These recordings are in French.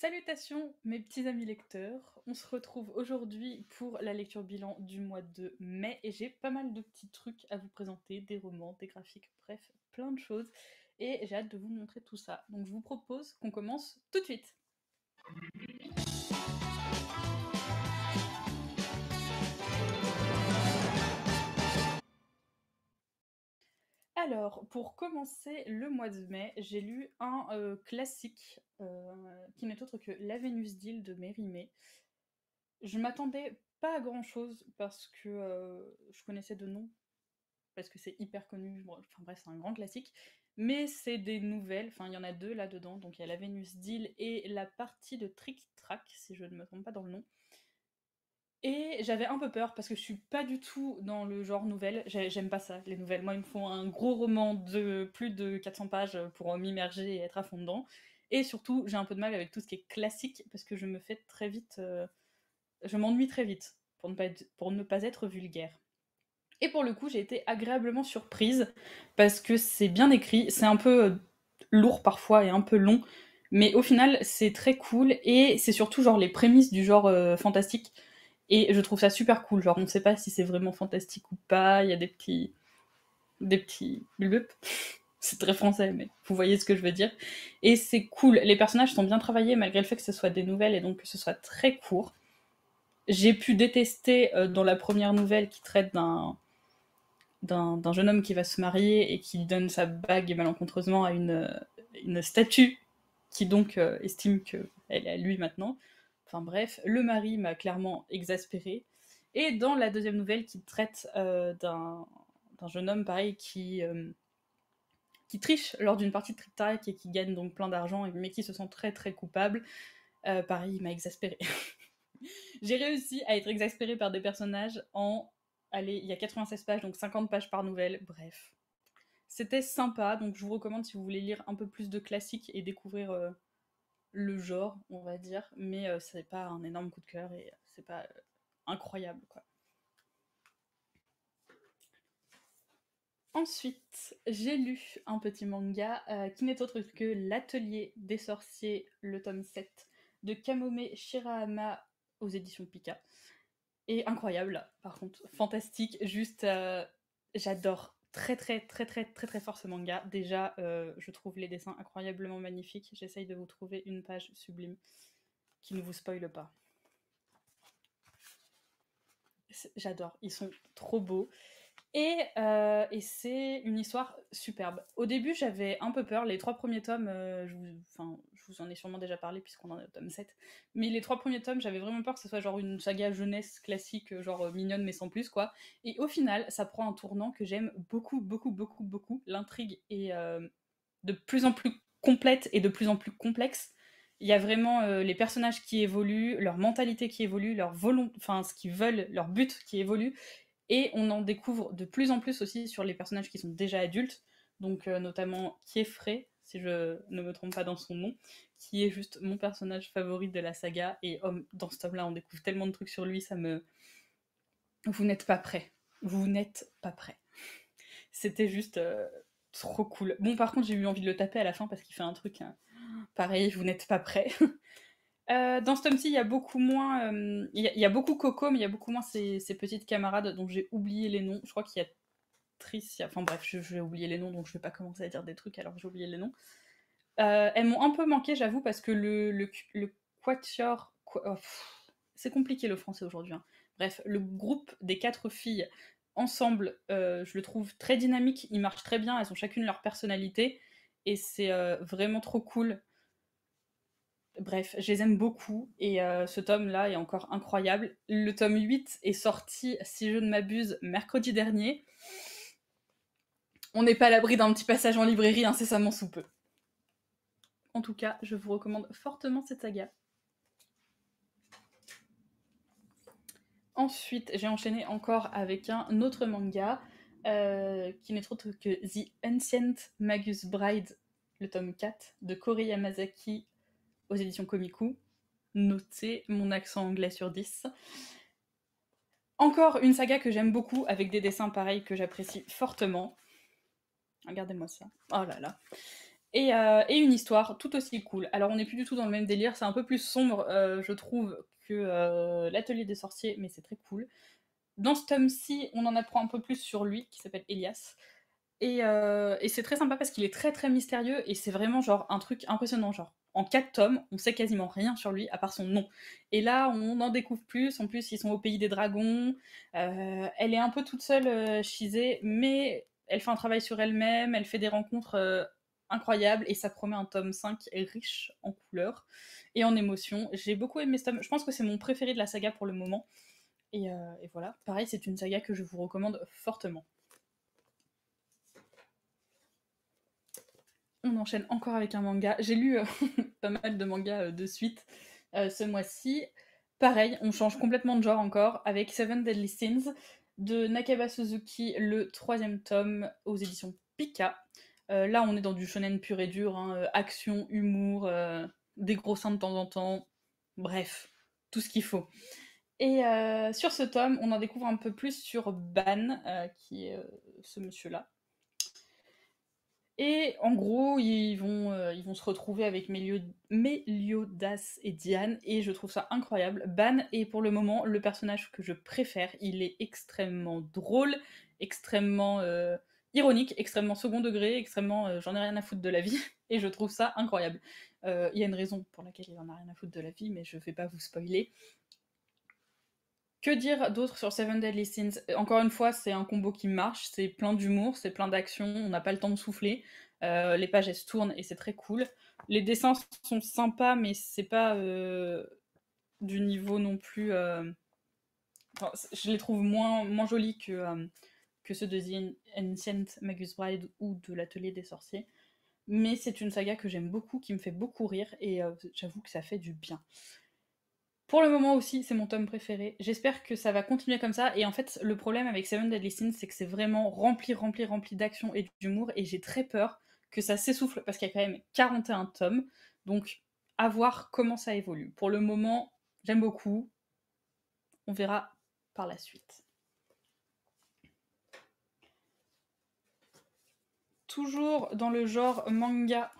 Salutations mes petits amis lecteurs, on se retrouve aujourd'hui pour la lecture bilan du mois de mai et j'ai pas mal de petits trucs à vous présenter, des romans, des graphiques, bref, plein de choses et j'ai hâte de vous montrer tout ça. Donc je vous propose qu'on commence tout de suite. Alors, pour commencer le mois de mai, j'ai lu un euh, classique euh, qui n'est autre que La Vénus d'île de Mérimée. Je m'attendais pas à grand chose parce que euh, je connaissais de nom, parce que c'est hyper connu, enfin bref, c'est un grand classique, mais c'est des nouvelles, enfin il y en a deux là-dedans, donc il y a la Vénus d'île et la partie de Trick Track, si je ne me trompe pas dans le nom. Et j'avais un peu peur parce que je suis pas du tout dans le genre nouvelle, j'aime pas ça, les nouvelles. Moi, ils me font un gros roman de plus de 400 pages pour m'immerger et être à fond dedans. Et surtout, j'ai un peu de mal avec tout ce qui est classique parce que je me fais très vite. Euh, je m'ennuie très vite pour ne, pas être, vulgaire. Et pour le coup, j'ai été agréablement surprise parce que c'est bien écrit, c'est un peu euh, lourd parfois et un peu long, mais au final, c'est très cool et c'est surtout genre les prémices du genre euh, fantastique. Et je trouve ça super cool. Genre, on ne sait pas si c'est vraiment fantastique ou pas. Il y a des petits. des petits c'est très français, mais vous voyez ce que je veux dire. Et c'est cool. Les personnages sont bien travaillés malgré le fait que ce soit des nouvelles et donc que ce soit très court. J'ai pu détester euh, dans la première nouvelle qui traite d'un d'un jeune homme qui va se marier et qui donne sa bague malencontreusement à une, euh, une statue qui donc euh, estime qu'elle est à lui maintenant. Enfin bref, le mari m'a clairement exaspérée. Et dans la deuxième nouvelle qui traite d'un jeune homme pareil qui qui triche lors d'une partie de tric-tac et qui gagne donc plein d'argent, mais qui se sent très très coupable, Euh, Paris m'a exaspéré. J'ai réussi à être exaspérée par des personnages en. Allez, il y a 96 pages, donc 50 pages par nouvelle, bref. C'était sympa, donc je vous recommande si vous voulez lire un peu plus de classiques et découvrir euh, le genre, on va dire, mais euh, c'est pas un énorme coup de cœur et euh, c'est pas incroyable, quoi. Ensuite, j'ai lu un petit manga euh, qui n'est autre que L'Atelier des sorciers, le tome 7 de Kamome Shirahama aux éditions Pika. Et incroyable, par contre, fantastique, juste euh, j'adore très très très très très très fort ce manga. Déjà, euh, je trouve les dessins incroyablement magnifiques. J'essaye de vous trouver une page sublime qui ne vous spoile pas. J'adore, ils sont trop beaux. Et, euh, et c'est une histoire superbe. Au début, j'avais un peu peur. Les trois premiers tomes, euh, je, vous, enfin, je vous en ai sûrement déjà parlé puisqu'on en est au tome 7. Mais les trois premiers tomes, j'avais vraiment peur que ce soit genre une saga jeunesse classique, euh, genre mignonne mais sans plus, quoi. Et au final, ça prend un tournant que j'aime beaucoup, beaucoup, beaucoup, beaucoup. L'intrigue est de plus en plus complète et de plus en plus complexe. Il y a vraiment les personnages qui évoluent, leur mentalité qui évolue, leur volonté, enfin, ce qu'ils veulent, leur but qui évolue et on en découvre de plus en plus aussi sur les personnages qui sont déjà adultes, donc euh, notamment Kieffrey, si je ne me trompe pas dans son nom, qui est juste mon personnage favori de la saga. Et homme oh, dans ce tome-là, on découvre tellement de trucs sur lui, ça me. Vous n'êtes pas prêt. Vous n'êtes pas prêt. C'était juste euh, trop cool. Bon, par contre, j'ai eu envie de le taper à la fin parce qu'il fait un truc. Hein, pareil, vous n'êtes pas prêt. Euh, dans ce tome-ci, il y a beaucoup moins. Euh, il, y a, beaucoup Coco, mais il y a beaucoup moins ses, petites camarades dont j'ai oublié les noms. Je crois qu'il y a Trice. Enfin bref, j'ai oublié les noms, donc je vais pas commencer à dire des trucs alors j'ai oublié les noms. Euh, elles m'ont un peu manqué, j'avoue, parce que le, le, Quatuor. Oh, c'est compliqué le français aujourd'hui. Hein. Bref, le groupe des quatre filles ensemble, je le trouve très dynamique. Ils marchent très bien. Elles ont chacune leur personnalité. Et c'est vraiment trop cool Bref, je les aime beaucoup et euh, ce tome-là est encore incroyable. Le tome 8 est sorti, si je ne m'abuse, mercredi dernier. On n'est pas à l'abri d'un petit passage en librairie incessamment sous peu. En tout cas, je vous recommande fortement cette saga. Ensuite, j'ai enchaîné encore avec un autre manga euh, qui n'est autre que The Ancient Magus Bride, le tome 4 de Kore Yamazaki aux éditions Komiku. Notez mon accent anglais sur 10. Encore une saga que j'aime beaucoup, avec des dessins pareils que j'apprécie fortement. Regardez-moi ça. Oh là là. Euh, et, une histoire tout aussi cool. Alors on n'est plus du tout dans le même délire, c'est un peu plus sombre, euh, je trouve, que euh, l'atelier des sorciers, mais c'est très cool. Dans ce tome-ci, on en apprend un peu plus sur lui, qui s'appelle Elias. Et, et c'est très sympa parce qu'il est très très mystérieux et c'est vraiment genre un truc impressionnant, genre en quatre tomes, on sait quasiment rien sur lui à part son nom. Et là, on en découvre plus. En plus, ils sont au pays des dragons. Euh, elle est un peu toute seule, euh, mais elle fait un travail sur elle-même. Elle fait des rencontres euh, incroyables et ça promet un tome 5 riche en couleurs et en émotions. J'ai beaucoup aimé ce tome. Je pense que c'est mon préféré de la saga pour le moment. et euh, voilà. Pareil, c'est une saga que je vous recommande fortement. on enchaîne encore avec un manga. J'ai lu euh, pas mal de mangas euh, de suite euh, ce mois-ci. Pareil, on change complètement de genre encore avec Seven Deadly Sins de Nakaba Suzuki, le troisième tome aux éditions Pika. là, on est dans du shonen pur et dur, hein, action, humour, des gros seins de temps en temps, bref, tout ce qu'il faut. Et sur ce tome, on en découvre un peu plus sur Ban, qui est ce monsieur-là, et en gros, ils vont, euh, ils vont se retrouver avec Meliodas Méliodas et Diane, et je trouve ça incroyable. Ban est pour le moment le personnage que je préfère. Il est extrêmement drôle, extrêmement euh, ironique, extrêmement second degré, extrêmement euh, j'en ai rien à foutre de la vie, et je trouve ça incroyable. Il y a une raison pour laquelle il en a rien à foutre de la vie, mais je vais pas vous spoiler. Que dire d'autre sur Seven Deadly Sins euh, Encore une fois, c'est un combo qui marche, c'est plein d'humour, c'est plein d'action, on n'a pas le temps de souffler. Euh, les pages se tournent et c'est très cool. Les dessins sont sympas, mais c'est pas euh, du niveau non plus. je les trouve moins, moins jolis que, que ceux de The Ancient Magus Bride ou de l'Atelier des Sorciers. Mais c'est une saga que j'aime beaucoup, qui me fait beaucoup rire et j'avoue que ça fait du bien. Pour le moment aussi, c'est mon tome préféré. J'espère que ça va continuer comme ça. Et en fait, le problème avec Seven Deadly Sins, c'est que c'est vraiment rempli, rempli, rempli d'action et d'humour. Et j'ai très peur que ça s'essouffle parce qu'il y a quand même 41 tomes. Donc, à voir comment ça évolue. Pour le moment, j'aime beaucoup. On verra par la suite. Toujours dans le genre manga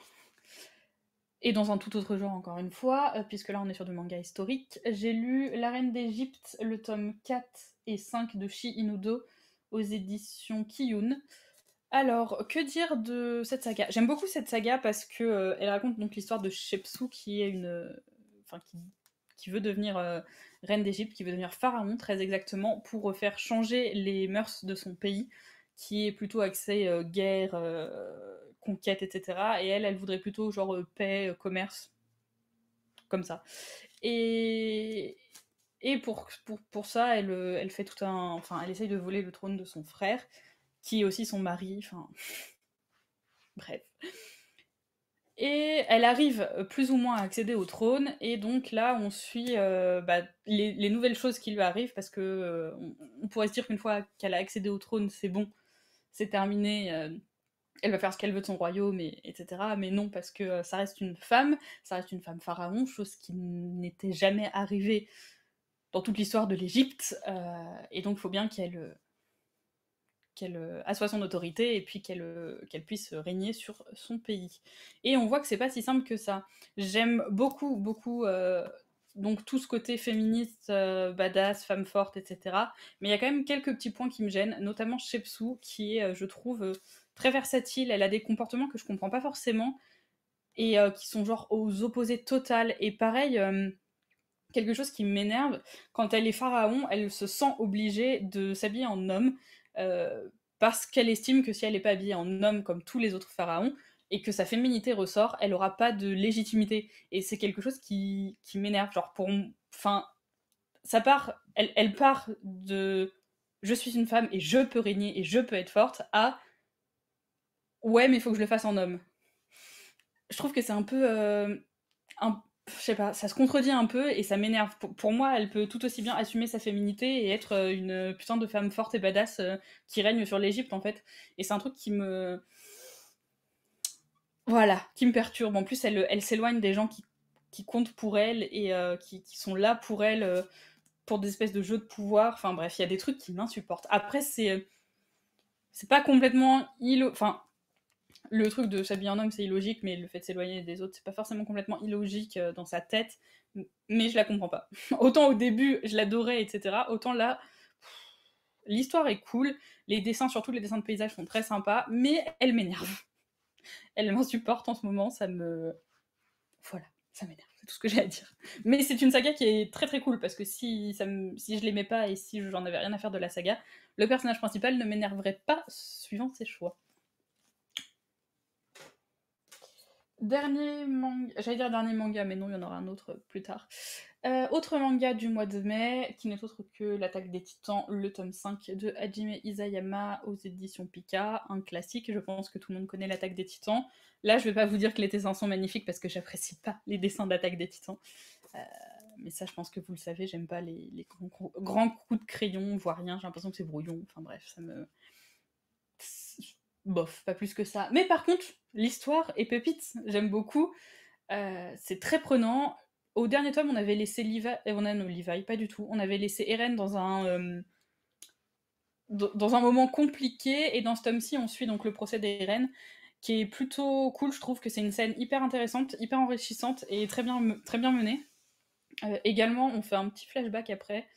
et dans un tout autre genre, encore une fois, euh, puisque là on est sur du manga historique, j'ai lu La Reine d'Égypte, le tome 4 et 5 de Shi Inudo aux éditions Kiyun. Alors, que dire de cette saga J'aime beaucoup cette saga parce que euh, elle raconte donc l'histoire de Shepsu qui est une, euh, enfin qui, qui veut devenir reine d'Égypte, qui veut devenir pharaon très exactement pour faire changer les mœurs de son pays, qui est plutôt axé guerre, conquête, etc. Et elle, elle voudrait plutôt genre euh, paix, euh, commerce, comme ça. Et, et pour, pour, ça, elle, euh, elle fait tout un. Enfin, elle essaye de voler le trône de son frère, qui est aussi son mari. Enfin. Bref. Et elle arrive plus ou moins à accéder au trône, et donc là, on suit bah, les, nouvelles choses qui lui arrivent, parce que on, pourrait se dire qu'une fois qu'elle a accédé au trône, c'est bon, c'est terminé, elle va faire ce qu'elle veut de son royaume, etc. Mais non, parce que euh, ça reste une femme, ça reste une femme pharaon, chose qui n'était jamais arrivée dans toute l'histoire de l'Égypte. Euh, et donc, il faut bien qu'elle euh, qu'elle assoie son autorité et puis qu'elle puisse régner sur son pays. Et on voit que c'est pas si simple que ça. J'aime beaucoup, beaucoup donc tout ce côté féministe, badass, femme forte, etc. Mais il y a quand même quelques petits points qui me gênent, notamment Shepsu, qui est, je trouve, très versatile, elle a des comportements que je comprends pas forcément et euh, qui sont genre aux opposés total. Et pareil, euh, quelque chose qui m'énerve, quand elle est pharaon, elle se sent obligée de s'habiller en homme euh, parce qu'elle estime que si elle n'est pas habillée en homme comme tous les autres pharaons, et que sa féminité ressort, elle aura pas de légitimité. Et c'est quelque chose qui, m'énerve. Genre, pour. Enfin, ça part. Elle, elle part de. Je suis une femme et je peux régner et je peux être forte à ouais, mais il faut que je le fasse en homme. Je trouve que c'est un peu. Euh, je sais pas, ça se contredit un peu et ça m'énerve. Pour, moi, elle peut tout aussi bien assumer sa féminité et être euh, une putain de femme forte et badass euh, qui règne sur l'Égypte, en fait. Et c'est un truc qui me. Voilà, qui me perturbe. En plus, elle, elle s'éloigne des gens qui, comptent pour elle et qui, sont là pour elle, pour des espèces de jeux de pouvoir. Enfin bref, il y a des trucs qui m'insupportent. Après, c'est. C'est pas complètement. Il... Enfin, le truc de s'habiller en homme, c'est illogique, mais le fait de s'éloigner des autres, c'est pas forcément complètement illogique euh, dans sa tête, mais je la comprends pas. autant au début, je l'adorais, etc., autant là, l'histoire est cool, les dessins, surtout les dessins de paysage, sont très sympas, mais elle m'énerve. Elle m'insupporte en ce moment, ça me. Voilà, ça m'énerve, c'est tout ce que j'ai à dire. Mais c'est une saga qui est très très cool, parce que si, ça si je l'aimais pas et si j'en avais rien à faire de la saga, le personnage principal ne m'énerverait pas suivant ses choix. Dernier manga, j'allais dire dernier manga, mais non, il y en aura un autre plus tard. Euh, autre manga du mois de mai, qui n'est autre que L'attaque des titans, le tome 5 de Hajime Isayama aux éditions Pika, un classique, je pense que tout le monde connaît L'attaque des titans. Là, je vais pas vous dire que les dessins sont magnifiques parce que j'apprécie pas les dessins d'Attaque des titans. Euh, mais ça, je pense que vous le savez, j'aime pas les, grands, grands, coups de crayon, voire rien, j'ai l'impression que c'est brouillon, enfin bref, ça me bof, pas plus que ça. Mais par contre, l'histoire est pépite, j'aime beaucoup. Euh, c'est très prenant. Au dernier tome, on avait laissé Levi, euh, on a nos pas du tout. On avait laissé Eren dans un euh, dans un moment compliqué et dans ce tome-ci, on suit donc le procès d'Eren qui est plutôt cool. Je trouve que c'est une scène hyper intéressante, hyper enrichissante et très bien très bien menée. également, on fait un petit flashback après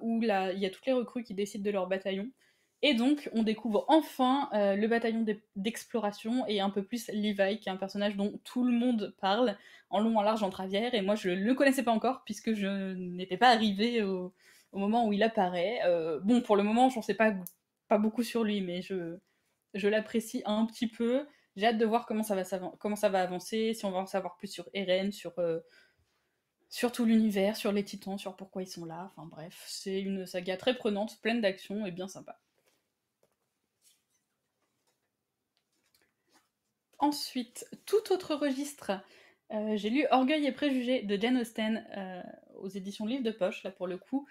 où il y a toutes les recrues qui décident de leur bataillon et donc, on découvre enfin euh, le bataillon d'exploration et un peu plus Levi, qui est un personnage dont tout le monde parle, en long, en large, en travière. Et moi, je ne le connaissais pas encore, puisque je n'étais pas arrivée au, moment où il apparaît. Euh, bon, pour le moment, je n'en sais pas, pas beaucoup sur lui, mais je, je l'apprécie un petit peu. J'ai hâte de voir comment ça, va comment ça va avancer, si on va en savoir plus sur Eren, sur, euh, sur tout l'univers, sur les titans, sur pourquoi ils sont là. Enfin bref, c'est une saga très prenante, pleine d'action et bien sympa. Ensuite, tout autre registre. Euh, j'ai lu Orgueil et Préjugés de Jane Austen euh, aux éditions Livre de Poche, là pour le coup.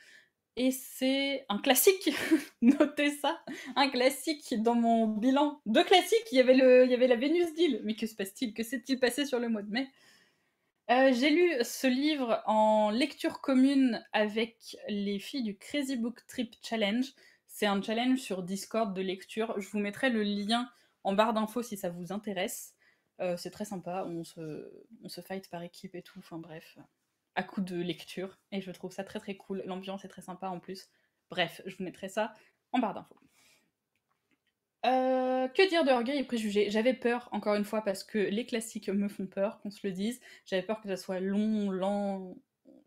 Et c'est un classique, notez ça, un classique dans mon bilan. Deux classiques, il y avait, y avait la Vénus d'île. Mais que se passe-t-il Que s'est-il passé sur le mois de mai euh, J'ai lu ce livre en lecture commune avec les filles du Crazy Book Trip Challenge. C'est un challenge sur Discord de lecture. Je vous mettrai le lien en barre d'infos si ça vous intéresse. Euh, c'est très sympa, on se, se fight par équipe et tout, enfin bref, à coup de lecture. Et je trouve ça très très cool, l'ambiance est très sympa en plus. Bref, je vous mettrai ça en barre d'infos. Euh, que dire de Orgueil et Préjugé J'avais peur, encore une fois, parce que les classiques me font peur, qu'on se le dise. J'avais peur que ça soit long, lent,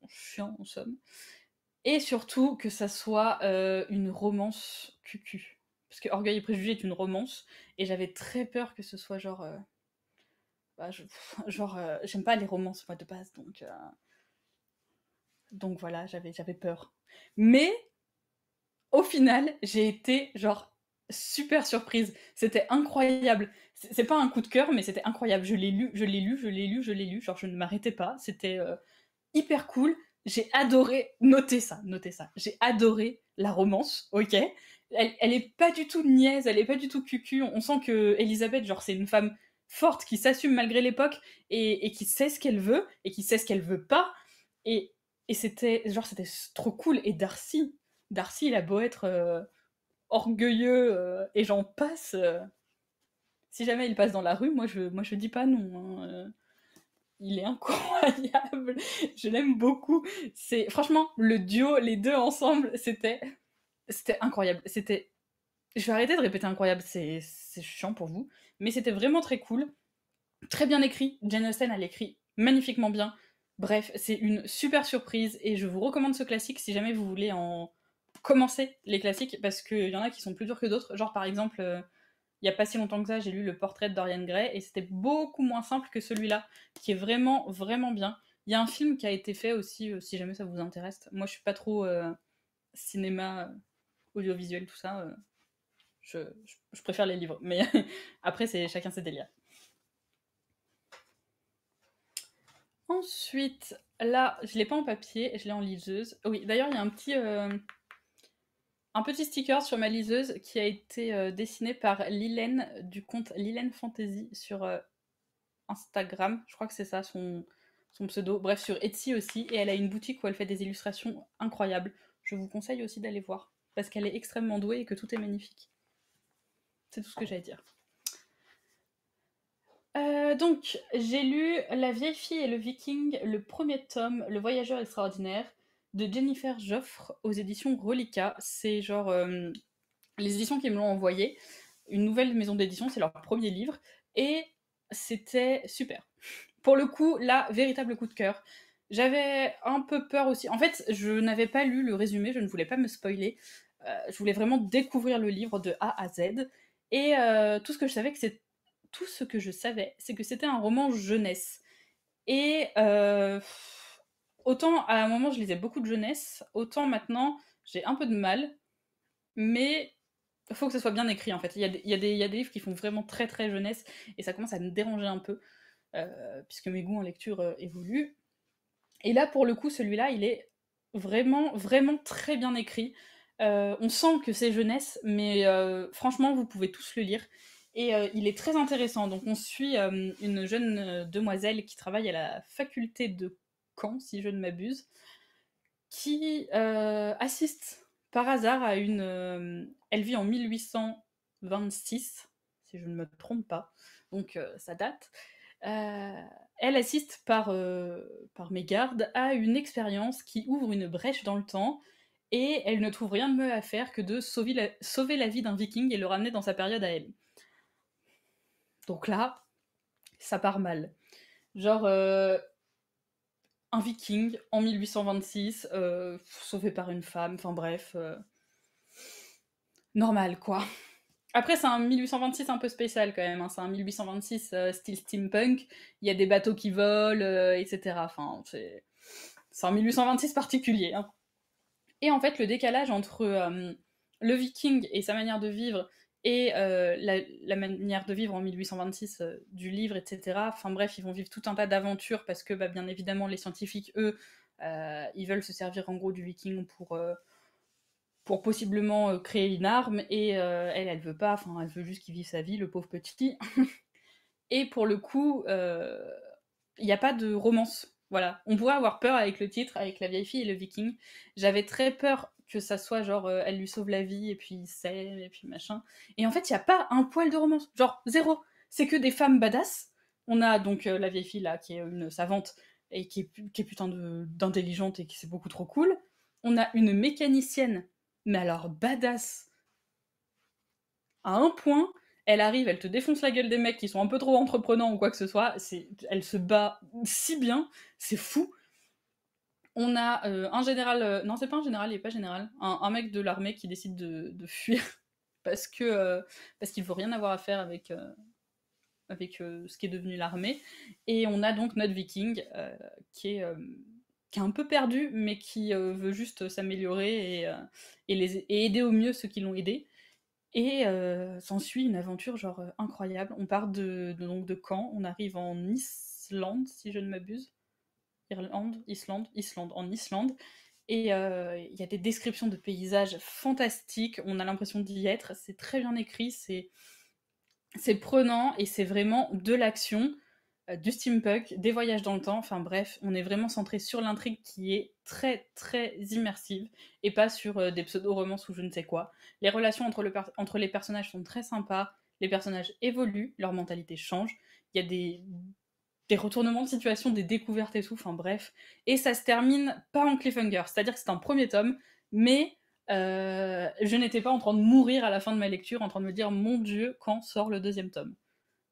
chiant, en somme. Et surtout que ça soit euh, une romance cucu parce que Orgueil et Préjugé est une romance, et j'avais très peur que ce soit genre. Euh, bah, genre, euh, j'aime pas les romances, moi, de base, donc. Euh, donc voilà, j'avais peur. Mais, au final, j'ai été, genre, super surprise. C'était incroyable. C'est pas un coup de cœur, mais c'était incroyable. Je l'ai lu, je l'ai lu, je l'ai lu, je l'ai lu. Genre, je ne m'arrêtais pas. C'était hyper cool. J'ai adoré. noter ça, noter ça. J'ai adoré la romance, ok elle, elle est pas du tout niaise, elle est pas du tout cucu. On sent que Elisabeth, genre, c'est une femme forte qui s'assume malgré l'époque et, qui sait ce qu'elle veut et qui sait ce qu'elle veut pas. Et, c'était genre c'était trop cool. Et Darcy, Darcy, il a beau être euh, orgueilleux euh, et j'en passe. Euh, si jamais il passe dans la rue, moi je, moi je dis pas non. Hein, il est incroyable. Je l'aime beaucoup. C'est franchement le duo, les deux ensemble, c'était c'était incroyable. C'était. Je vais arrêter de répéter incroyable, c'est chiant pour vous. Mais c'était vraiment très cool. Très bien écrit. Jane Austen, a écrit magnifiquement bien. Bref, c'est une super surprise et je vous recommande ce classique si jamais vous voulez en commencer les classiques parce qu'il y en a qui sont plus durs que d'autres. Genre par exemple, euh, il n'y a pas si longtemps que ça, j'ai lu le portrait de Dorian Gray et c'était beaucoup moins simple que celui-là qui est vraiment vraiment bien. Il y a un film qui a été fait aussi euh, si jamais ça vous intéresse. Moi je suis pas trop euh, cinéma audiovisuel, tout ça, euh, je, préfère les livres. Mais après, c'est chacun ses délires. Ensuite, là, je ne l'ai pas en papier, je l'ai en liseuse. Ah oui, d'ailleurs, il y a un petit, euh, un petit sticker sur ma liseuse qui a été euh, dessiné par Lilène du compte Lilène Fantasy sur Instagram. Je crois que c'est ça son pseudo. Bref, sur Etsy aussi. Et elle a une boutique où elle fait des illustrations incroyables. Je vous conseille aussi d'aller voir parce qu'elle est extrêmement douée et que tout est magnifique. C'est tout ce que j'allais dire. Euh, donc, j'ai lu La vieille fille et le viking, le premier tome, Le voyageur extraordinaire, de Jennifer Joffre aux éditions Relica. C'est genre euh, les éditions qui me l'ont envoyé. Une nouvelle maison d'édition, c'est leur premier livre. Et c'était super. Pour le coup, là, véritable coup de cœur. J'avais un peu peur aussi. En fait, je n'avais pas lu le résumé, je ne voulais pas me spoiler. Euh, je voulais vraiment découvrir le livre de A à Z. Et euh, tout ce que je savais, c'est tout ce que je savais, c'est que c'était un roman jeunesse. Et euh, autant à un moment je lisais beaucoup de jeunesse, autant maintenant j'ai un peu de mal, mais il faut que ce soit bien écrit en fait. Il y, a des, livres qui font vraiment très très jeunesse et ça commence à me déranger un peu, puisque mes goûts en lecture évoluent. Et là pour le coup, celui-là, il est vraiment vraiment très bien écrit. Euh, on sent que c'est jeunesse, mais euh, franchement, vous pouvez tous le lire. Et euh, il est très intéressant. Donc, on suit une jeune demoiselle qui travaille à la faculté de Caen, si je ne m'abuse, qui assiste par hasard à une. elle vit en 1826, si je ne me trompe pas. Donc, ça date. elle assiste par, par mégarde à une expérience qui ouvre une brèche dans le temps et elle ne trouve rien de mieux à faire que de sauver la, vie d'un viking et le ramener dans sa période à elle. Donc là, ça part mal. Genre, euh, un viking en 1826, euh, sauvé par une femme, enfin bref. Euh, normal, quoi. Après, c'est un 1826 un peu spécial quand même. Hein. C'est un 1826 style steampunk. Il y a des bateaux qui volent, etc. Enfin, c'est un 1826 particulier. Hein. Et en fait, le décalage entre euh, le viking et sa manière de vivre et euh, la, manière de vivre en 1826 euh, du livre, etc. Enfin bref, ils vont vivre tout un tas d'aventures parce que, bah, bien évidemment, les scientifiques, eux, ils veulent se servir en gros du viking pour pour possiblement créer une arme et elle elle veut pas enfin elle veut juste qu'il vive sa vie le pauvre petit et pour le coup il n'y a pas de romance voilà, on pourrait avoir peur avec le titre, avec la vieille fille et le viking. J'avais très peur que ça soit genre euh, elle lui sauve la vie et puis il et puis machin. Et en fait, il n'y a pas un poil de romance, genre zéro. C'est que des femmes badass. On a donc euh, la vieille fille là qui est une savante et qui est, qui est putain d'intelligente et qui c'est beaucoup trop cool. On a une mécanicienne, mais alors badass à un point elle arrive, elle te défonce la gueule des mecs qui sont un peu trop entreprenants ou quoi que ce soit. Elle se bat si bien, c'est fou. On a euh, un général, euh, non c'est pas un général, il est pas général, un, mec de l'armée qui décide de, fuir parce que ne euh, parce qu'il veut rien avoir à faire avec avec ce qui est devenu l'armée. Et on a donc notre viking qui est un peu perdu, mais qui veut juste s'améliorer et, aider au mieux ceux qui l'ont aidé. Et euh, s'ensuit une aventure genre euh, incroyable. On part de, donc de Caen, on arrive en Islande, si je ne m'abuse. Irlande, Islande, Islande, en Islande. Et euh, il y a des descriptions de paysages fantastiques, on a l'impression d'y être, c'est très bien écrit, c'est prenant et c'est vraiment de l'action. Euh, du steampunk, des voyages dans le temps, enfin bref, on est vraiment centré sur l'intrigue qui est très très immersive et pas sur euh, des pseudo-romances ou je ne sais quoi. Les relations entre, les personnages sont très sympas, les personnages évoluent, leur mentalité change, il y a des, retournements de situation, des découvertes et tout, enfin bref. Et ça se termine pas en cliffhanger, c'est-à-dire que c'est un premier tome, mais euh, je n'étais pas en train de mourir à la fin de ma lecture, en train de me dire mon dieu, quand sort le deuxième tome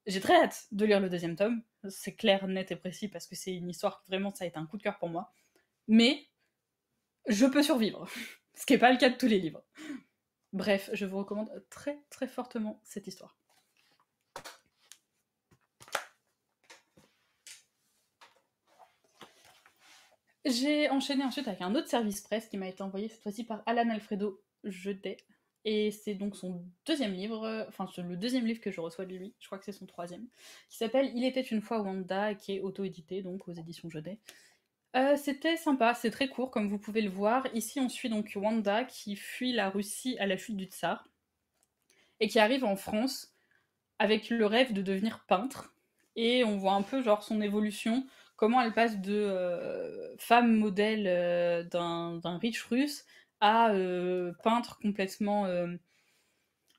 j'ai très hâte de lire le deuxième tome. C'est clair, net et précis parce que c'est une histoire qui vraiment ça a été un coup de cœur pour moi. Mais je peux survivre, ce qui n'est pas le cas de tous les livres. Bref, je vous recommande très très fortement cette histoire. J'ai enchaîné ensuite avec un autre service presse qui m'a été envoyé cette fois-ci par Alan Alfredo t'ai... Et c'est donc son deuxième livre, euh, enfin le deuxième livre que je reçois de lui, je crois que c'est son troisième, qui s'appelle Il était une fois Wanda, qui est auto-édité donc aux éditions Jeudet. Euh, c'était sympa, c'est très court comme vous pouvez le voir. Ici on suit donc Wanda qui fuit la Russie à la chute du Tsar et qui arrive en France avec le rêve de devenir peintre. Et on voit un peu genre son évolution, comment elle passe de euh, femme modèle d'un riche russe à euh, peindre complètement euh,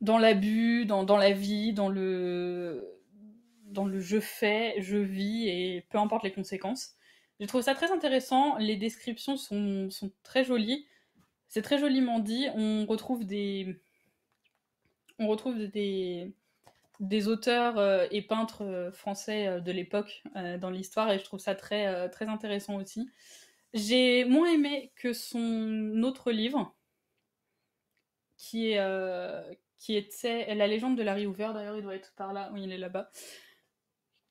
dans l'abus, dans, la vie, dans le, dans le je fais, je vis et peu importe les conséquences. Je trouve ça très intéressant, les descriptions sont, très jolies, c'est très joliment dit, on retrouve des, on retrouve des, des auteurs euh, et peintres français de l'époque dans l'histoire et je trouve ça très, très intéressant aussi. J'ai moins aimé que son autre livre, qui, est, euh, était La légende de Larry Hoover, d'ailleurs il doit être par là, oui il est là-bas,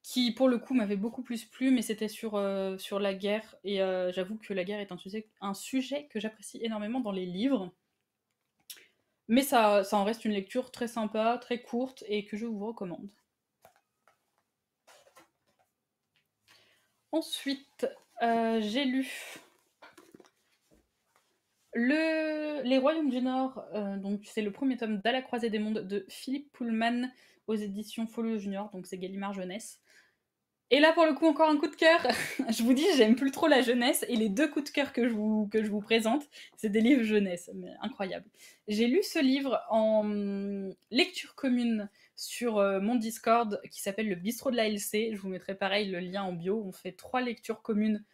qui pour le coup m'avait beaucoup plus plu, mais c'était sur, euh, sur la guerre, et euh, j'avoue que la guerre est un sujet, un sujet que j'apprécie énormément dans les livres, mais ça, ça en reste une lecture très sympa, très courte, et que je vous recommande. Ensuite, euh, j'ai lu. Les Royaumes du Nord, euh, donc c'est le premier tome d'À la croisée des mondes de Philippe Pullman aux éditions Folio Junior, donc c'est Gallimard Jeunesse. Et là, pour le coup, encore un coup de cœur. je vous dis, j'aime plus trop la jeunesse. Et les deux coups de cœur que je vous, que je vous présente, c'est des livres jeunesse. Mais incroyable. J'ai lu ce livre en lecture commune sur euh, mon Discord qui s'appelle le bistrot de la LC. Je vous mettrai pareil le lien en bio. On fait trois lectures communes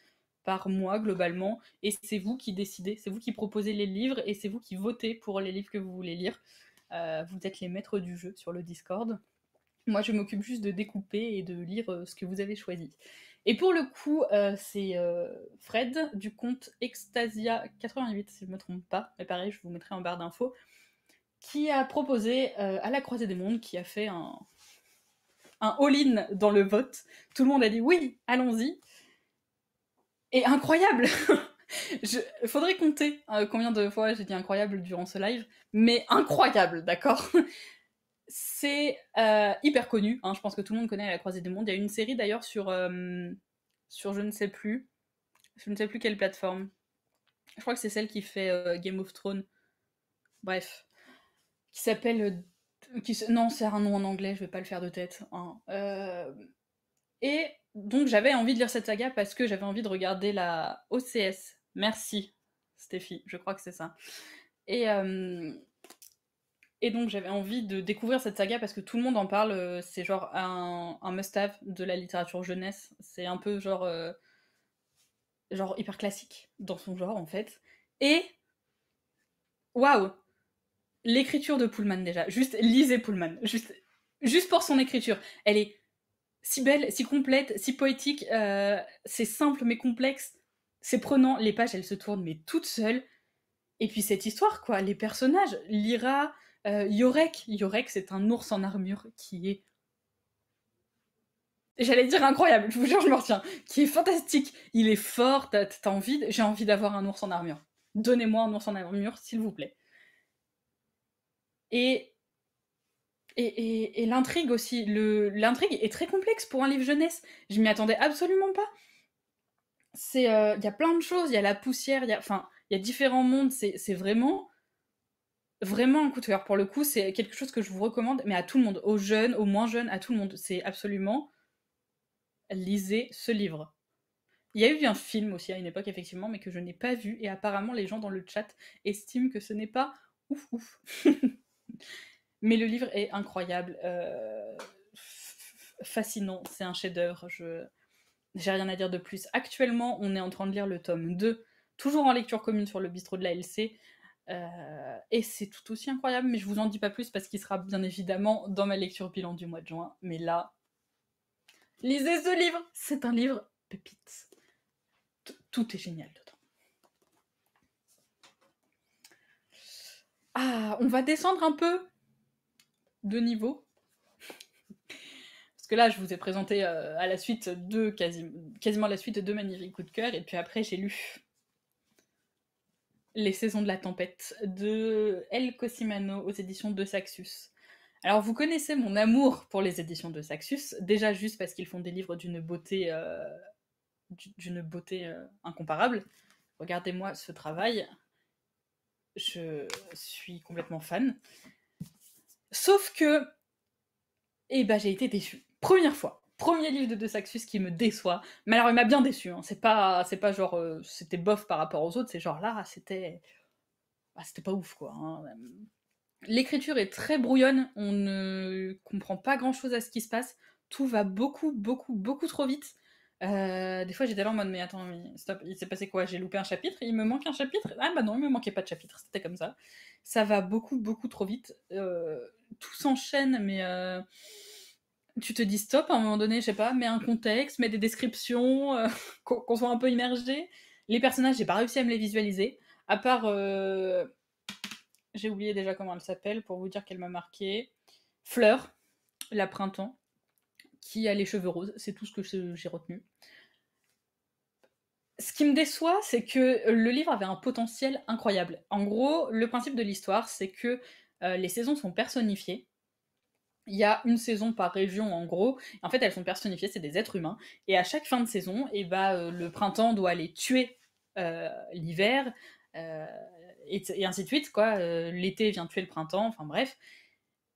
par mois globalement et c'est vous qui décidez, c'est vous qui proposez les livres et c'est vous qui votez pour les livres que vous voulez lire. Euh, vous êtes les maîtres du jeu sur le Discord. Moi, je m'occupe juste de découper et de lire euh, ce que vous avez choisi. Et pour le coup, c'est Fred du compte Extasia88, si je ne me trompe pas. Mais pareil, je vous mettrai en barre d'infos qui a proposé euh, à la Croisée des Mondes, qui a fait un, all-in dans le vote. Tout le monde a dit oui, allons-y. Et incroyable Je... Faudrait compter hein, combien de fois j'ai dit incroyable durant ce live, mais incroyable, d'accord C'est euh, hyper connu, hein, je pense que tout le monde connaît La Croisée des Mondes. Il y a une série d'ailleurs sur, euh, sur je ne sais plus, je ne sais plus quelle plateforme. Je crois que c'est celle qui fait Game of Thrones. Bref, qui s'appelle. Euh, qui, non, c'est un nom en anglais, je vais pas le faire de tête. Hein. Euh, et donc j'avais envie de lire cette saga parce que j'avais envie de regarder la OCS. Merci, Stéphie, je crois que c'est ça. Et, euh, et donc j'avais envie de découvrir cette saga parce que tout le monde en parle. C'est genre un, must-have de la littérature jeunesse. C'est un peu genre, genre hyper classique dans son genre en fait. Et waouh, l'écriture de Pullman déjà. Juste lisez Pullman. Juste, juste pour son écriture. Elle est si belle, si complète, si poétique. Euh, c'est simple mais complexe. C'est prenant. Les pages, elles se tournent mais toutes seules. Et puis cette histoire, quoi. Les personnages. Lyra, euh, Yorek. Yorek, c'est un ours en armure qui est j'allais dire incroyable, je vous jure, je me retiens, qui est fantastique. Il est fort, t'as envie, j'ai envie d'avoir un ours en armure. Donnez-moi un ours en armure, s'il vous plaît. Et, et, l'intrigue aussi. L'intrigue est très complexe pour un livre jeunesse. Je m'y attendais absolument pas. Euh, il y a plein de choses. Il y a la poussière, il y a, y a différents mondes. C'est vraiment vraiment un coup de cœur. Pour le coup, c'est quelque chose que je vous recommande, mais à tout le monde, aux jeunes, aux moins jeunes, à tout le monde. C'est absolument lisez ce livre. Il y a eu un film aussi à une époque, effectivement, mais que je n'ai pas vu, et apparemment les gens dans le chat estiment que ce n'est pas ouf ouf. Mais le livre est incroyable, euh, fascinant, c'est un chef-d'œuvre. Je j'ai rien à dire de plus. Actuellement, on est en train de lire le tome 2, toujours en lecture commune sur le bistrot de la LC. Euh, et c'est tout aussi incroyable, mais je vous en dis pas plus parce qu'il sera bien évidemment dans ma lecture bilan du mois de juin. Mais là, lisez ce livre C'est un livre pépite. tout est génial Ah, on va descendre un peu de niveau. Parce que là, je vous ai présenté euh, à la suite quasiment la suite de deux magnifiques coups de cœur, et puis après, j'ai lu Les saisons de la tempête de El Cosimano aux éditions de Saxus. Alors, vous connaissez mon amour pour les éditions de Saxus, déjà juste parce qu'ils font des livres d'une beauté, euh, d'une beauté euh, incomparable. Regardez-moi ce travail je suis complètement fan. Sauf que, eh ben, j'ai été déçue. Première fois. Premier livre de De Saxus qui me déçoit. Mais alors, il m'a bien déçu. Hein. C'est pas, c'est pas genre, euh, c'était bof par rapport aux autres. C'est genre là, c'était, ah, c'était pas ouf quoi. Hein. L'écriture est très brouillonne. On ne comprend pas grand chose à ce qui se passe. Tout va beaucoup, beaucoup, beaucoup trop vite. Euh, des fois, j'étais là en mode, mais attends, stop, il s'est passé quoi J'ai loupé un chapitre Il me manque un chapitre Ah bah non, il me manquait pas de chapitre, c'était comme ça. Ça va beaucoup, beaucoup trop vite. Euh, tout s'enchaîne, mais euh, tu te dis stop à un moment donné, je sais pas, mets un contexte, mets des descriptions, qu'on soit un peu immergé. Les personnages, j'ai pas réussi à me les visualiser, à part. j'ai oublié déjà comment elle s'appelle pour vous dire qu'elle m'a marqué. Fleur, la printemps qui a les cheveux roses. C'est tout ce que j'ai retenu. Ce qui me déçoit, c'est que le livre avait un potentiel incroyable. En gros, le principe de l'histoire, c'est que euh, les saisons sont personnifiées. Il y a une saison par région en gros. En fait, elles sont personnifiées, c'est des êtres humains. Et à chaque fin de saison, eh ben, euh, le printemps doit aller tuer euh, l'hiver, et, et, ainsi de suite. quoi. L'été vient tuer le printemps, enfin bref.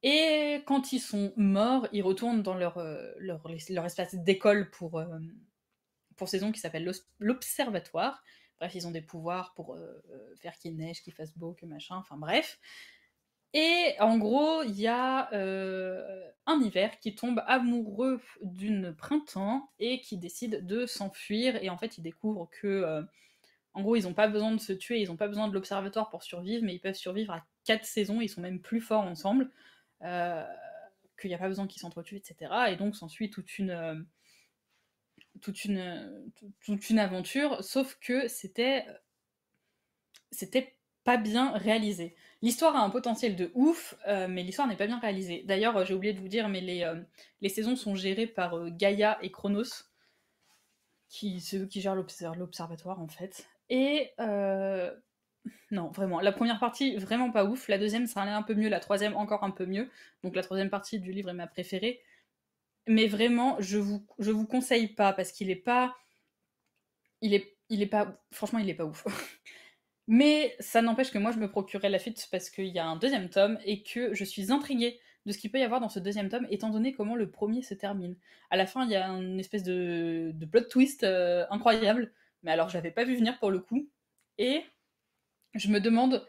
Et quand ils sont morts, ils retournent dans leur, euh, leur, espace d'école pour, euh, saison qui s'appelle l'observatoire. Bref, ils ont des pouvoirs pour euh, faire qu'il neige, qu'il fasse beau, que machin, enfin bref. Et en gros, il y a un hiver qui tombe amoureux d'une printemps et qui décide de s'enfuir. Et en fait, ils découvrent que, en gros, ils n'ont pas besoin de se tuer, ils n'ont pas besoin de l'observatoire pour survivre, mais ils peuvent survivre à quatre saisons, ils sont même plus forts ensemble. Euh, qu'il n'y a pas besoin qu'ils s'entretuent, etc. Et donc s'ensuit toute une, euh, toute une, toute une aventure, sauf que c'était, euh, c'était pas bien réalisé. L'histoire a un potentiel de ouf, mais l'histoire n'est pas bien réalisée. D'ailleurs, j'ai oublié de vous dire, mais les, les saisons sont gérées par Gaïa Gaia et Chronos, qui, c'est qui gèrent l'observatoire en fait. Et non, vraiment. La première partie, vraiment pas ouf. La deuxième, ça allait un peu mieux. La troisième, encore un peu mieux. Donc la troisième partie du livre est ma préférée. Mais vraiment, je vous, je vous conseille pas parce qu'il est pas. Il est, il est pas. Franchement, il est pas ouf. Mais ça n'empêche que moi, je me procurais la suite parce qu'il y a un deuxième tome et que je suis intriguée de ce qu'il peut y avoir dans ce deuxième tome, étant donné comment le premier se termine. À la fin, il y a une espèce de, de plot twist euh, incroyable. Mais alors, je l'avais pas vu venir pour le coup. Et je me demande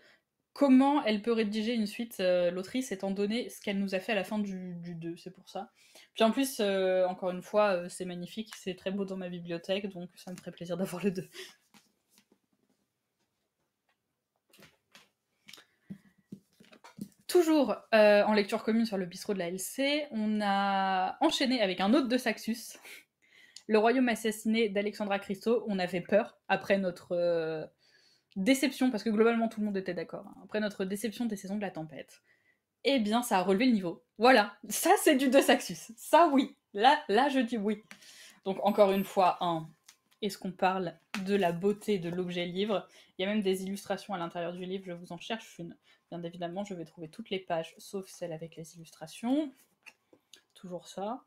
comment elle peut rédiger une suite, euh, l'autrice, étant donné ce qu'elle nous a fait à la fin du, 2, c'est pour ça. Puis en plus, euh, encore une fois, euh, c'est magnifique, c'est très beau dans ma bibliothèque, donc ça me ferait plaisir d'avoir le 2. Toujours en lecture commune sur le bistrot de la LC, on a enchaîné avec un autre de Saxus, Le royaume assassiné d'Alexandra Christo. On avait peur après notre déception, parce que globalement tout le monde était d'accord, hein. après notre déception des saisons de la tempête, eh bien ça a relevé le niveau. Voilà, ça c'est du De Saxus. Ça oui, là, là je dis oui. Donc encore une fois, est-ce qu'on parle de la beauté de l'objet livre Il y a même des illustrations à l'intérieur du livre, je vous en cherche une. Bien évidemment, je vais trouver toutes les pages, sauf celle avec les illustrations. Toujours ça.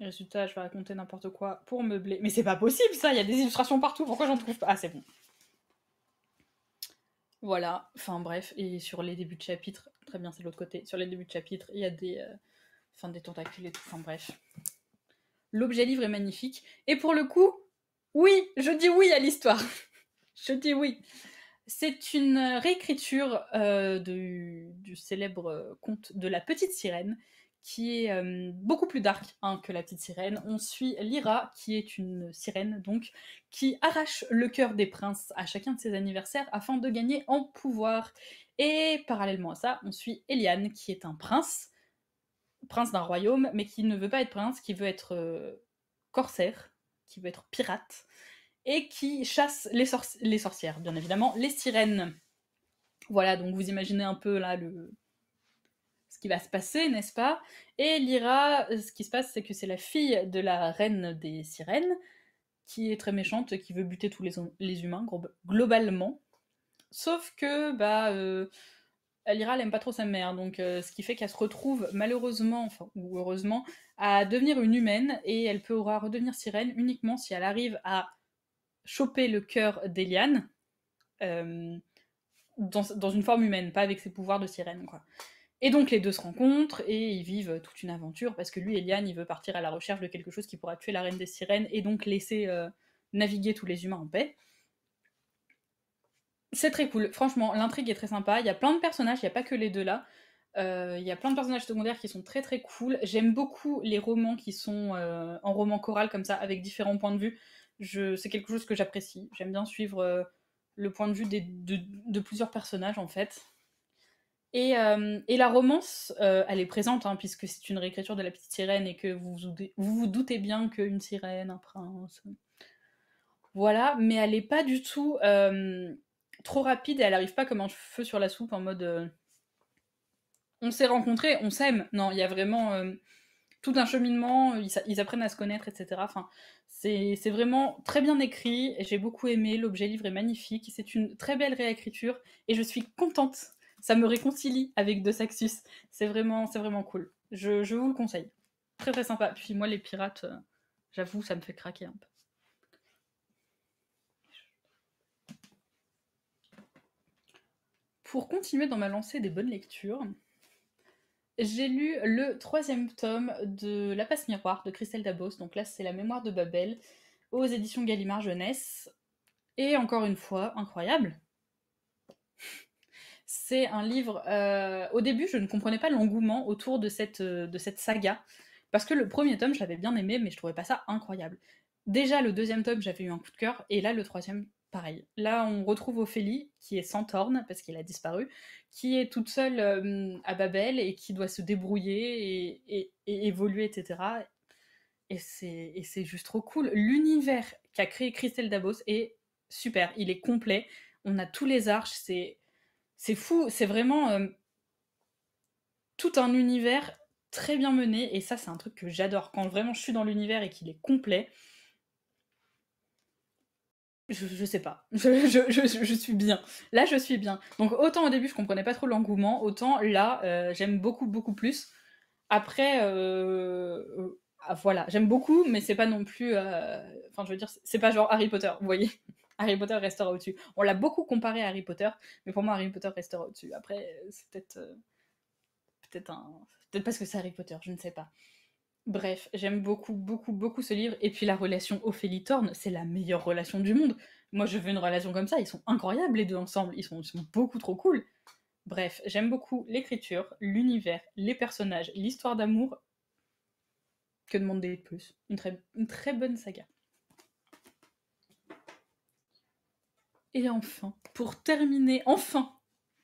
Résultat, je vais raconter n'importe quoi pour meubler. Mais c'est pas possible ça, il y a des illustrations partout, pourquoi j'en trouve pas Ah, c'est bon. Voilà, enfin bref, et sur les débuts de chapitre, très bien, c'est de l'autre côté. Sur les débuts de chapitre, il y a des, euh, Fin des tentacules et tout, enfin bref. L'objet livre est magnifique. Et pour le coup, oui, je dis oui à l'histoire. je dis oui. C'est une réécriture euh, du, du, célèbre conte de la petite sirène qui est euh, beaucoup plus dark hein, que La Petite Sirène. On suit Lyra, qui est une sirène, donc, qui arrache le cœur des princes à chacun de ses anniversaires afin de gagner en pouvoir. Et parallèlement à ça, on suit Eliane, qui est un prince, prince d'un royaume, mais qui ne veut pas être prince, qui veut être euh, corsaire, qui veut être pirate, et qui chasse les sorcières, bien évidemment, les sirènes. Voilà, donc vous imaginez un peu là le, ce qui va se passer, n'est-ce pas Et Lyra, euh, ce qui se passe, c'est que c'est la fille de la reine des sirènes, qui est très méchante, qui veut buter tous les, humains, globalement. Sauf que, bah, euh, Lyra, elle aime pas trop sa mère, donc euh, ce qui fait qu'elle se retrouve, malheureusement, enfin, ou heureusement, à devenir une humaine, et elle pourra redevenir sirène uniquement si elle arrive à choper le cœur d'Eliane. dans, dans, une forme humaine, pas avec ses pouvoirs de sirène, quoi. Et donc les deux se rencontrent et ils vivent toute une aventure parce que lui, Eliane, il veut partir à la recherche de quelque chose qui pourra tuer la reine des sirènes et donc laisser euh, naviguer tous les humains en paix. C'est très cool, franchement, l'intrigue est très sympa. Il y a plein de personnages, il n'y a pas que les deux là. Euh, il y a plein de personnages secondaires qui sont très très cool. J'aime beaucoup les romans qui sont euh, en roman choral comme ça, avec différents points de vue. Je... C'est quelque chose que j'apprécie. J'aime bien suivre le point de vue de plusieurs personnages en fait. Euh, et, la romance, euh, elle est présente, hein, puisque c'est une réécriture de La Petite Sirène et que vous vous, doutez bien qu'une sirène, un prince. Euh, voilà, mais elle n'est pas du tout trop rapide et elle n'arrive pas comme un feu sur la soupe en mode on s'est rencontrés, on s'aime. Non, il y a vraiment tout un cheminement, ils, apprennent à se connaître, etc. Enfin, c'est vraiment très bien écrit, j'ai beaucoup aimé, l'objet livre est magnifique, c'est une très belle réécriture et je suis contente ça me réconcilie avec De Saxus. C'est vraiment, c'est vraiment cool. Je, vous le conseille. Très très sympa. Puis moi, les pirates, euh, j'avoue, ça me fait craquer un peu. Pour continuer dans ma lancée des bonnes lectures, j'ai lu le troisième tome de La Passe Miroir de Christelle Dabos. Donc là, c'est La Mémoire de Babel aux éditions Gallimard Jeunesse. Et encore une fois, incroyable. C'est un livre. Euh, au début, je ne comprenais pas l'engouement autour de cette, euh, de cette saga. Parce que le premier tome, je l'avais bien aimé, mais je trouvais pas ça incroyable. Déjà, le deuxième tome, j'avais eu un coup de cœur. Et là, le troisième, pareil. Là, on retrouve Ophélie, qui est sans torne, parce qu'il a disparu, qui est toute seule euh, à Babel et qui doit se débrouiller et, et, évoluer, etc. Et c'est juste trop cool. L'univers qu'a créé Christelle Dabos est super. Il est complet. On a tous les arches. C'est c'est fou, c'est vraiment euh, tout un univers très bien mené, et ça c'est un truc que j'adore. Quand vraiment je suis dans l'univers et qu'il est complet, je, sais pas. Je, suis bien. Là, je suis bien. Donc, autant au début, je comprenais pas trop l'engouement, autant là, euh, j'aime beaucoup, beaucoup plus. Après, euh, ah, voilà, j'aime beaucoup, mais c'est pas non plus. Enfin, je veux dire, c'est pas genre Harry Potter, vous voyez. Harry Potter restera au-dessus. On l'a beaucoup comparé à Harry Potter, mais pour moi, Harry Potter restera au-dessus. Après, euh, c'est peut-être. Euh, peut-être un. Peut-être parce que c'est Harry Potter, je ne sais pas. Bref, j'aime beaucoup, beaucoup, beaucoup ce livre. Et puis la relation Ophélie Thorne, c'est la meilleure relation du monde. Moi, je veux une relation comme ça. Ils sont incroyables, les deux ensemble. Ils sont, beaucoup trop cool. Bref, j'aime beaucoup l'écriture, l'univers, les personnages, l'histoire d'amour. Que demander de plus une très, une très bonne saga. Et enfin, pour terminer, enfin,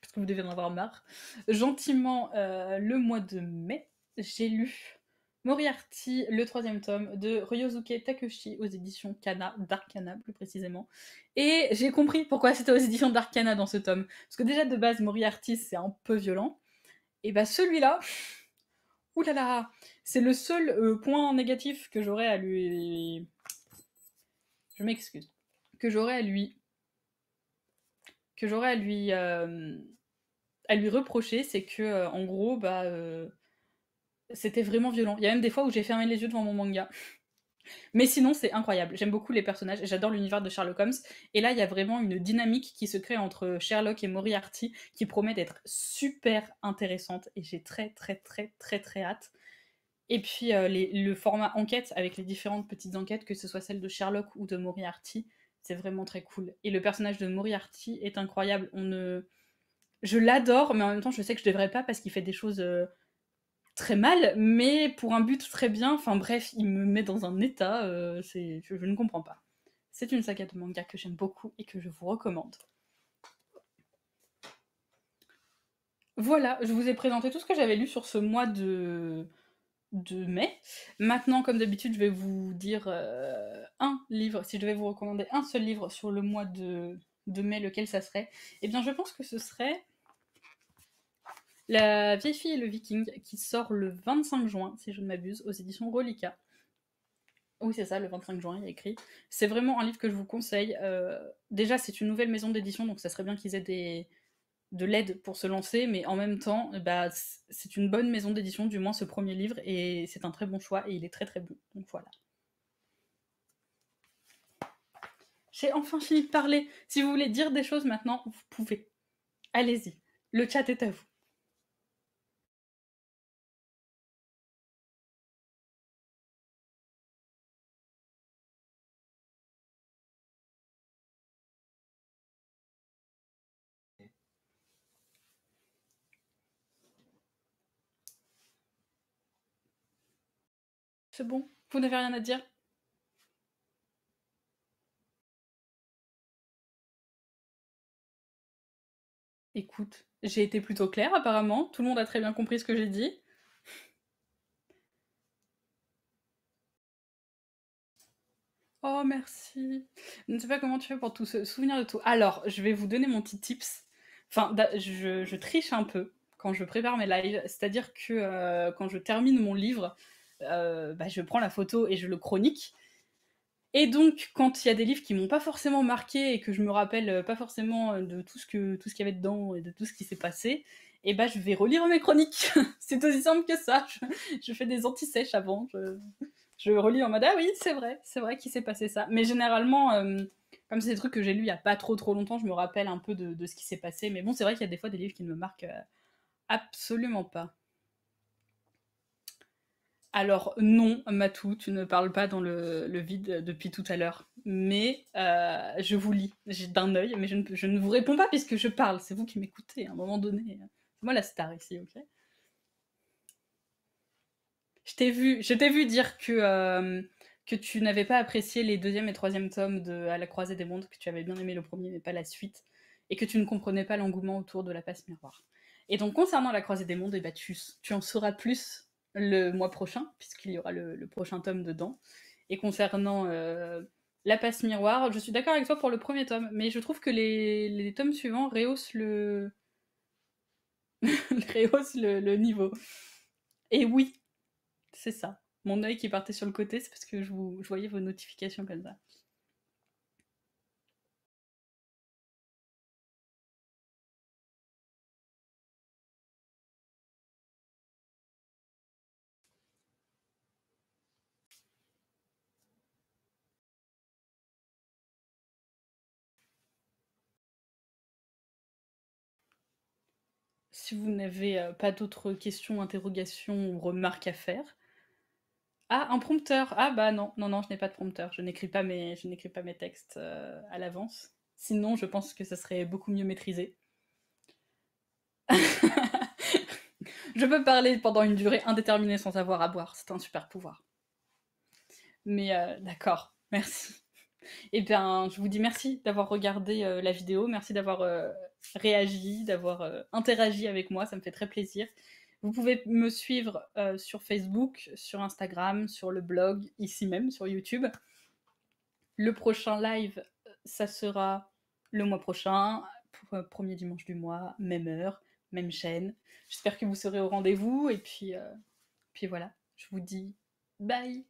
parce que vous devez en avoir marre, gentiment, euh, le mois de mai, j'ai lu Moriarty, le troisième tome de Ryosuke Takeshi aux éditions Kana, Kana plus précisément. Et j'ai compris pourquoi c'était aux éditions Dark Kana dans ce tome. Parce que déjà de base, Moriarty, c'est un peu violent. Et bah celui-là, oulala, c'est le seul euh, point négatif que j'aurais à lui... Je m'excuse. Que j'aurais à lui que j'aurais à lui euh, à lui reprocher, c'est que euh, en gros, bah, euh, c'était vraiment violent. Il y a même des fois où j'ai fermé les yeux devant mon manga. Mais sinon, c'est incroyable. J'aime beaucoup les personnages et j'adore l'univers de Sherlock Holmes. Et là, il y a vraiment une dynamique qui se crée entre Sherlock et Moriarty qui promet d'être super intéressante. Et j'ai très, très, très, très, très hâte. Et puis, le format enquête avec les différentes petites enquêtes, que ce soit celle de Sherlock ou de Moriarty, c'est vraiment très cool. Et le personnage de Moriarty est incroyable. On ne... Je l'adore, mais en même temps, je sais que je devrais pas parce qu'il fait des choses euh, très mal, mais pour un but très bien. Enfin bref, il me met dans un état. Euh, je, je, ne comprends pas. C'est une saga de manga que j'aime beaucoup et que je vous recommande. Voilà, je vous ai présenté tout ce que j'avais lu sur ce mois de de mai. Maintenant, comme d'habitude, je vais vous dire euh, un livre, si je devais vous recommander un seul livre sur le mois de, mai, lequel ça serait Eh bien, je pense que ce serait La vieille fille et le viking, qui sort le 25 juin, si je ne m'abuse, aux éditions Rolika. Oui, c'est ça, le 25 juin, il y a écrit. C'est vraiment un livre que je vous conseille. Euh, déjà, c'est une nouvelle maison d'édition, donc ça serait bien qu'ils aient des, de l'aide pour se lancer, mais en même temps, bah, c'est une bonne maison d'édition, du moins ce premier livre, et c'est un très bon choix, et il est très très bon. Donc voilà. J'ai enfin fini de parler. Si vous voulez dire des choses maintenant, vous pouvez. Allez-y. Le chat est à vous. C'est bon, vous n'avez rien à dire Écoute, j'ai été plutôt claire apparemment, tout le monde a très bien compris ce que j'ai dit. Oh merci. Je ne sais pas comment tu fais pour tout se souvenir de tout. Alors, je vais vous donner mon petit tips. Enfin, je, triche un peu quand je prépare mes lives, c'est-à-dire que euh, quand je termine mon livre, euh, bah, je prends la photo et je le chronique. Et donc, quand il y a des livres qui m'ont pas forcément marqué et que je me rappelle euh, pas forcément euh, de tout ce que qu'il y avait dedans et de tout ce qui s'est passé, et eh bah, je vais relire mes chroniques. c'est aussi simple que ça. Je, fais des antisèches avant. Je, relis en mode ah oui c'est vrai, c'est vrai qu'il s'est passé ça. Mais généralement, comme c'est des trucs que j'ai lus il y a pas trop trop longtemps, je me rappelle un peu de, ce qui s'est passé. Mais bon, c'est vrai qu'il y a des fois des livres qui ne me marquent absolument pas. Alors non, Matou, tu ne parles pas dans le, vide depuis tout à l'heure. Mais euh, je vous lis d'un œil, mais je ne, vous réponds pas puisque je parle. C'est vous qui m'écoutez à un moment donné. C'est moi la star ici, ok Je t'ai vu, je vu dire que, euh, que tu n'avais pas apprécié les deuxième et troisième tomes de À la croisée des mondes, que tu avais bien aimé le premier mais pas la suite, et que tu ne comprenais pas l'engouement autour de la passe miroir. Et donc concernant la croisée des mondes, et eh ben, tu en sauras plus le mois prochain, puisqu'il y aura le, prochain tome dedans. Et concernant euh, La Passe Miroir, je suis d'accord avec toi pour le premier tome, mais je trouve que les, tomes suivants rehaussent le. rehaussent le, niveau. Et oui, c'est ça. Mon œil qui partait sur le côté, c'est parce que vous, je voyais vos notifications comme ça. vous n'avez euh, pas d'autres questions, interrogations ou remarques à faire. Ah, un prompteur. Ah bah non, non, non, je n'ai pas de prompteur. Je n'écris pas mes, je n'écris pas mes textes euh, à l'avance. Sinon, je pense que ça serait beaucoup mieux maîtrisé. je peux parler pendant une durée indéterminée sans avoir à boire. C'est un super pouvoir. Mais euh, d'accord, merci. Et eh bien, je vous dis merci d'avoir regardé la vidéo, merci d'avoir réagi, d'avoir euh, interagi avec moi. Ça me fait très plaisir. Vous pouvez me suivre euh, sur Facebook, sur Instagram, sur le blog, ici même, sur YouTube. Le prochain live, euh, ça sera le mois prochain, premier dimanche du mois, même heure, même chaîne. J'espère que vous serez au rendez-vous et puis, puis voilà, je vous dis bye